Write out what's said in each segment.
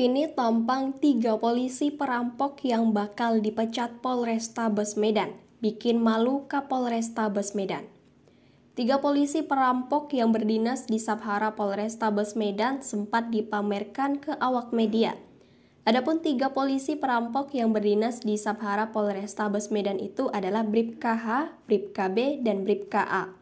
Ini tampang tiga polisi perampok yang bakal dipecat Polrestabes Medan, bikin malu Kapolrestabes Medan. Tiga polisi perampok yang berdinas di Sabhara Polrestabes Medan sempat dipamerkan ke awak media. Adapun tiga polisi perampok yang berdinas di Sabhara Polrestabes Medan itu adalah Brip KH, Brip KB, dan Brip KA.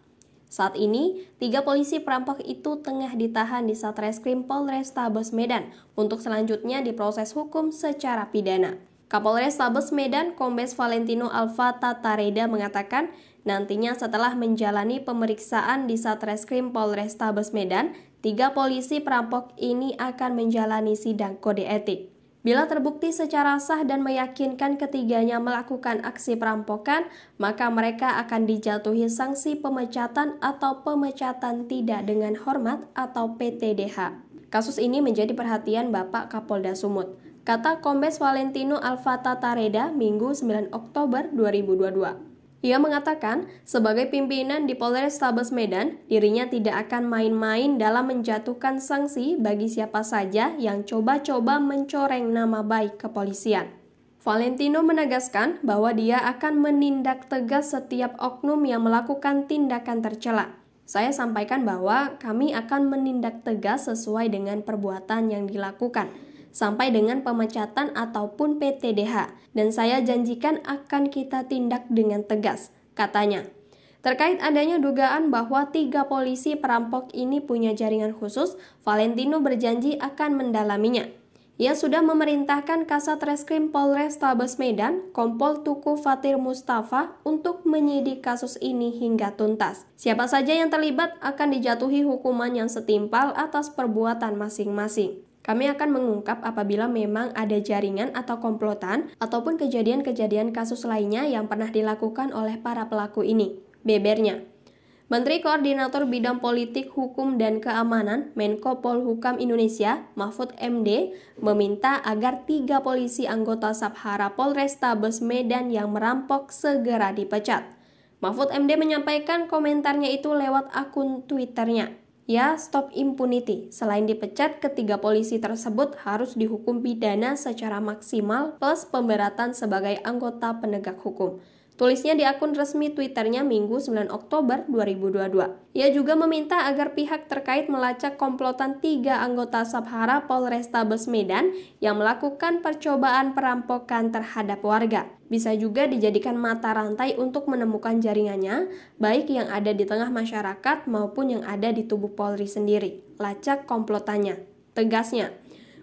Saat ini, tiga polisi perampok itu tengah ditahan di Satreskrim Polrestabes Medan untuk selanjutnya diproses hukum secara pidana. Kapolres Tabes Medan Kombes Valentino Alfa Tatareda mengatakan nantinya setelah menjalani pemeriksaan di Satreskrim Polres Tabes Medan, tiga polisi perampok ini akan menjalani sidang kode etik. Bila terbukti secara sah dan meyakinkan ketiganya melakukan aksi perampokan, maka mereka akan dijatuhi sanksi pemecatan atau pemecatan tidak dengan hormat atau PTDH. Kasus ini menjadi perhatian Bapak Kapolda Sumut, kata Kombes Valentino Alfata Tareda Minggu 9 Oktober 2022. Ia mengatakan, sebagai pimpinan di Polres Polrestabes Medan, dirinya tidak akan main-main dalam menjatuhkan sanksi bagi siapa saja yang coba-coba mencoreng nama baik kepolisian. Valentino menegaskan bahwa dia akan menindak tegas setiap oknum yang melakukan tindakan tercela. Saya sampaikan bahwa kami akan menindak tegas sesuai dengan perbuatan yang dilakukan sampai dengan pemecatan ataupun PTDH dan saya janjikan akan kita tindak dengan tegas, katanya. Terkait adanya dugaan bahwa tiga polisi perampok ini punya jaringan khusus, Valentino berjanji akan mendalaminya. Ia sudah memerintahkan Kasat Reskrim Polres Tabes Medan, Kompol Tuku Fatir Mustafa, untuk menyidik kasus ini hingga tuntas. Siapa saja yang terlibat akan dijatuhi hukuman yang setimpal atas perbuatan masing-masing. Kami akan mengungkap apabila memang ada jaringan atau komplotan ataupun kejadian-kejadian kasus lainnya yang pernah dilakukan oleh para pelaku ini. Bebernya, Menteri Koordinator Bidang Politik, Hukum, dan Keamanan Menko Polhukam Indonesia Mahfud MD meminta agar tiga polisi anggota Sabhara Polrestabes Medan yang merampok segera dipecat. Mahfud MD menyampaikan komentarnya itu lewat akun Twitternya ya stop impunity. Selain dipecat, ketiga polisi tersebut harus dihukum pidana secara maksimal plus pemberatan sebagai anggota penegak hukum. Tulisnya di akun resmi Twitternya Minggu 9 Oktober 2022. Ia juga meminta agar pihak terkait melacak komplotan tiga anggota Sabhara Polrestabes Medan yang melakukan percobaan perampokan terhadap warga. Bisa juga dijadikan mata rantai untuk menemukan jaringannya, baik yang ada di tengah masyarakat maupun yang ada di tubuh Polri sendiri. Lacak komplotannya. Tegasnya,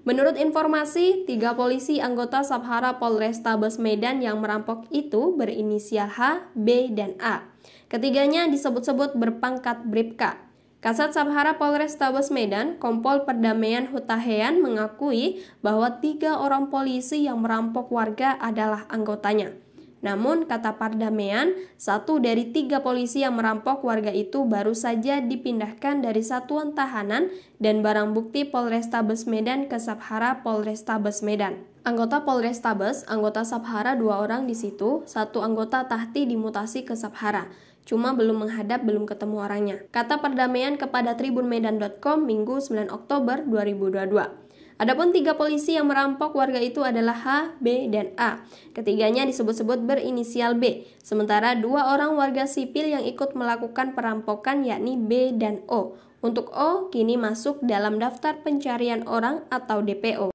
Menurut informasi, tiga polisi anggota Sabhara Polrestabes Medan yang merampok itu berinisial H, B, dan A. Ketiganya disebut-sebut berpangkat Bripka. Kasat Sabhara Polrestabes Medan, Kompol Perdamaian Hutahean mengakui bahwa tiga orang polisi yang merampok warga adalah anggotanya. Namun, kata Pardamean, satu dari tiga polisi yang merampok warga itu baru saja dipindahkan dari satuan tahanan dan barang bukti Polrestabes Medan ke Sabhara Polrestabes Medan. Anggota Polrestabes, anggota Sabhara dua orang di situ, satu anggota Tahti dimutasi ke Sabhara cuma belum menghadap belum ketemu orangnya. Kata perdamaian kepada tribunmedan.com Minggu 9 Oktober 2022. Adapun tiga polisi yang merampok warga itu adalah H, B, dan A. Ketiganya disebut-sebut berinisial B, sementara dua orang warga sipil yang ikut melakukan perampokan yakni B dan O. Untuk O, kini masuk dalam daftar pencarian orang atau DPO.